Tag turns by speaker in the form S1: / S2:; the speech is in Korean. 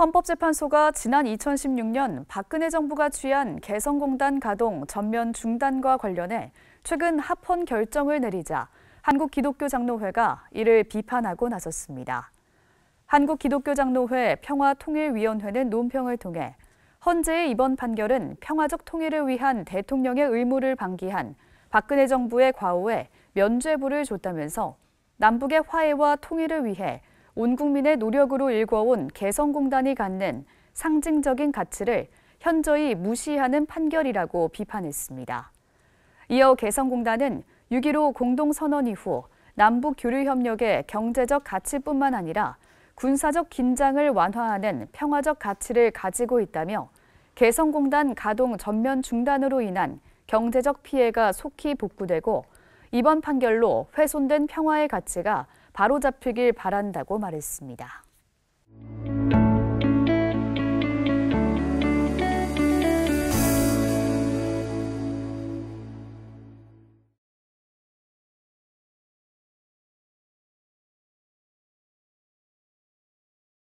S1: 헌법재판소가 지난 2016년 박근혜 정부가 취한 개성공단 가동 전면 중단과 관련해 최근 합헌 결정을 내리자 한국기독교장로회가 이를 비판하고 나섰습니다. 한국기독교장로회 평화통일위원회는 논평을 통해 헌재의 이번 판결은 평화적 통일을 위한 대통령의 의무를 방기한 박근혜 정부의 과오에 면죄부를 줬다면서 남북의 화해와 통일을 위해 온 국민의 노력으로 일궈온 개성공단이 갖는 상징적인 가치를 현저히 무시하는 판결이라고 비판했습니다. 이어 개성공단은 6.15 공동선언 이후 남북 교류협력의 경제적 가치뿐만 아니라 군사적 긴장을 완화하는 평화적 가치를 가지고 있다며 개성공단 가동 전면 중단으로 인한 경제적 피해가 속히 복구되고 이번 판결로 훼손된 평화의 가치가 바로잡히길 바란다고 말했습니다.